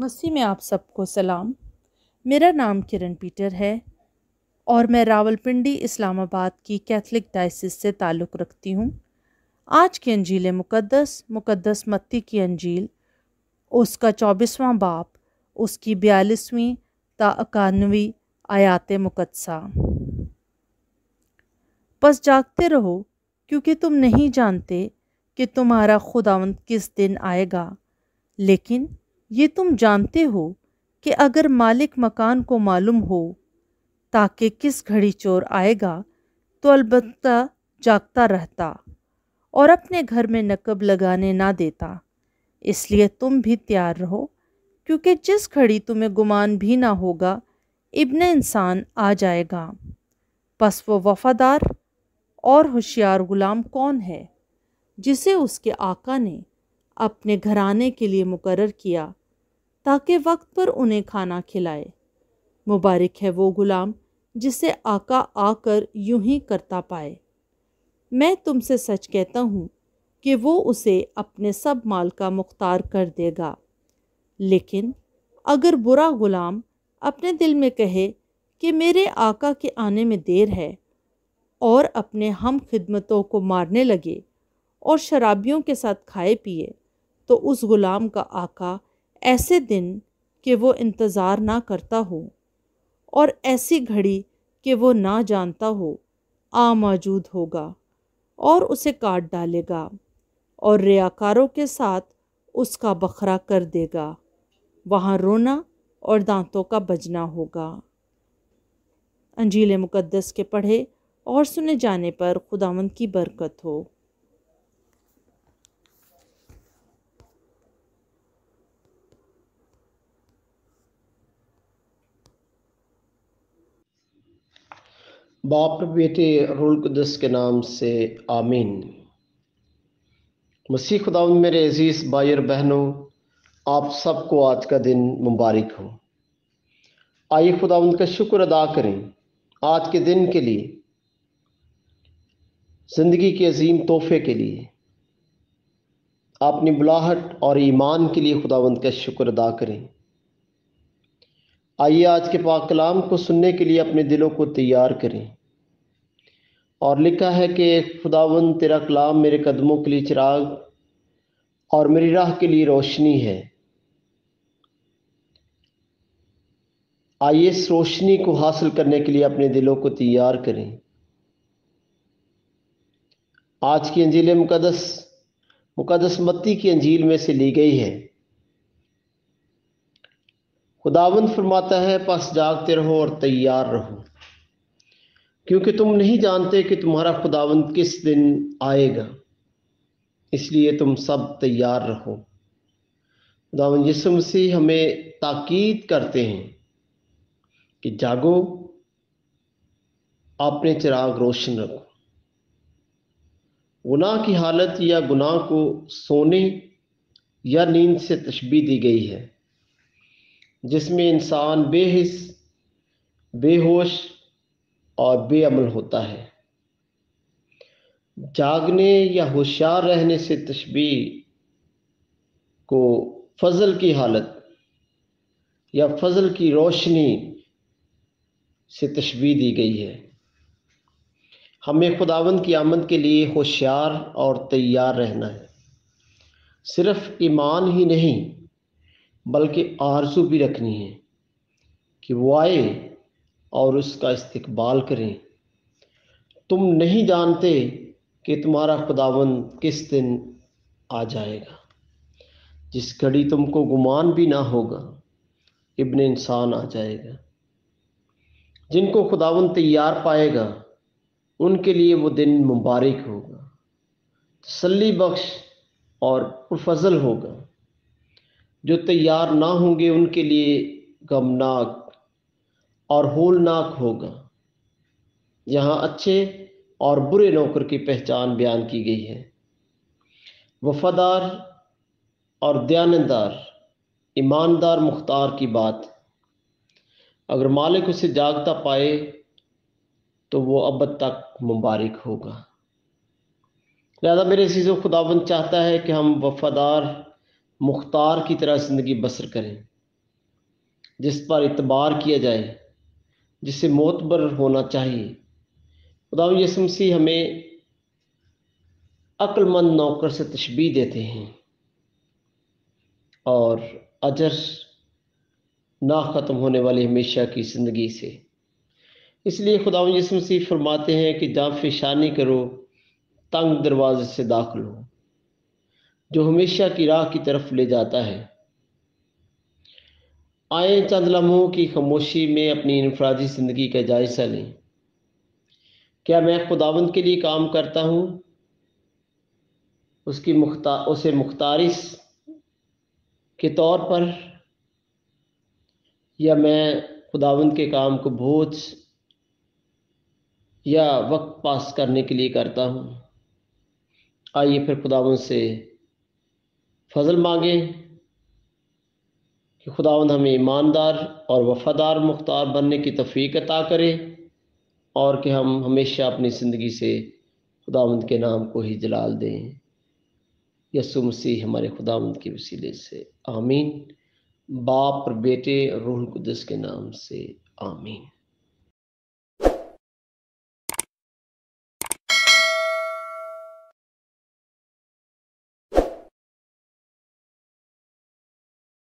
मसीह में आप सबको सलाम मेरा नाम किरण पीटर है और मैं रावलपिंडी इस्लामाबाद की कैथलिक डायसिस से ताल्लुक़ रखती हूँ आज की अंजील मुकद्दस मुकद्दस मत्ती की अंजील उसका चौबीसवां बाप उसकी बयालीसवीं तकानवी आयात मुकदसा बस जागते रहो क्योंकि तुम नहीं जानते कि तुम्हारा खुदावंत किस दिन आएगा लेकिन ये तुम जानते हो कि अगर मालिक मकान को मालूम हो ताकि किस घड़ी चोर आएगा तो अलबत् जागता रहता और अपने घर में नकब लगाने ना देता इसलिए तुम भी तैयार रहो क्योंकि जिस घड़ी तुम्हें गुमान भी ना होगा इब्न इंसान आ जाएगा बस वो वफादार और होशियार गुलाम कौन है जिसे उसके आका ने अपने घराने के लिए मुकर किया ताकि वक्त पर उन्हें खाना खिलाए मुबारक है वो ग़ुलाम जिसे आका आकर यूं ही करता पाए मैं तुमसे सच कहता हूँ कि वो उसे अपने सब माल का मुख्तार कर देगा लेकिन अगर बुरा ग़ुलाम अपने दिल में कहे कि मेरे आका के आने में देर है और अपने हम खिदमतों को मारने लगे और शराबियों के साथ खाए पिए तो उस ग़ुलाम का आका ऐसे दिन कि वो इंतज़ार ना करता हो और ऐसी घड़ी कि वो ना जानता हो आ मौजूद होगा और उसे काट डालेगा और रियाकारों के साथ उसका बखरा कर देगा वहाँ रोना और दांतों का बजना होगा अंजील मुकद्दस के पढ़े और सुने जाने पर खुदावंद की बरकत हो बाप बेटे रोल कुदस के नाम से आमीन मसीह खुदा मेरे अजीज़ भाई और बहनों आप सबको आज का दिन मुबारक हो आइए खुदा उनका शुक्र अदा करें आज के दिन के लिए ज़िंदगी के अजीम तोहफे के लिए अपनी बुलाहट और ईमान के लिए खुदावंद का शुक्र अदा करें आइए आज के पाकलाम कलाम को सुनने के लिए अपने दिलों को तैयार करें और लिखा है कि खुदावन तेरा कलाम मेरे कदमों के लिए चिराग और मेरी राह के लिए रोशनी है आइए इस रोशनी को हासिल करने के लिए अपने दिलों को तैयार करें आज की अंजील मुकदस मुकदस मत्ती की अंजील में से ली गई है खुदावंद फरमाता है पास जागते रहो और तैयार रहो क्योंकि तुम नहीं जानते कि तुम्हारा खुदावंद किस दिन आएगा इसलिए तुम सब तैयार रहो खुदावंद यसु मसीह हमें ताकीद करते हैं कि जागो अपने चिराग रोशन रखो गुनाह की हालत या गुनाह को सोने या नींद से तशबी दी गई है जिसमें इंसान बेहिस बेहोश और बेअमल होता है जागने या होशियार रहने से तशबी को फजल की हालत या फजल की रोशनी से तशबी दी गई है हमें खुदावंद की आमद के लिए होशियार और तैयार रहना है सिर्फ ईमान ही नहीं बल्कि आरजू भी रखनी है कि वो आए और उसका इस्तबाल करें तुम नहीं जानते कि तुम्हारा खुदावंद किस दिन आ जाएगा जिस घड़ी तुमको गुमान भी ना होगा इब्ने इंसान आ जाएगा जिनको खुदावन तैयार पाएगा उनके लिए वो दिन मुबारक होगा तसली बख्श और फजल होगा जो तैयार ना होंगे उनके लिए गमनाक और होलनाक होगा यहाँ अच्छे और बुरे नौकर की पहचान बयान की गई है वफादार और दयानदार ईमानदार मुख्तार की बात अगर मालिक उसे जागता पाए तो वो अब तक मुबारक होगा लिहाजा मेरे चीज़ों खुदाबंद चाहता है कि हम वफादार मुख्तार की तरह ज़िंदगी बसर करें जिस पर इतबार किया जाए जिसे मोतबर होना चाहिए खुदा यसमसी हमें अक्लमंद नौकर से तशबी देते हैं और अजर ना ख़त्म होने वाली हमेशा की ज़िंदगी से इसलिए खुदा यसम मसीह फरमाते हैं कि जहाँ पेशानी करो तंग दरवाजे से दाखिल हो जो हमेशा की राह की तरफ ले जाता है आए चंद लम्हों की खामोशी में अपनी इनफरादी ज़िंदगी का जायज़ा लें क्या मैं खुदावंद के लिए काम करता हूँ उसकी मुख्ता उसे मुख्तारिस के तौर पर या मैं खुदावंद के काम को बोझ या वक्त पास करने के लिए करता हूँ आइए फिर खुदावंद से फजल मांगें कि खुदावंद हमें ईमानदार और वफ़ादार मुख्तार बनने की तफीक अता करे और कि हम हमेशा अपनी ज़िंदगी से खुदावंद के नाम को ही जलाल दें यसु मसीह हमारे खुदावंद के वसीले से आमीन बाप और बेटे रूह कुदस के नाम से आमीन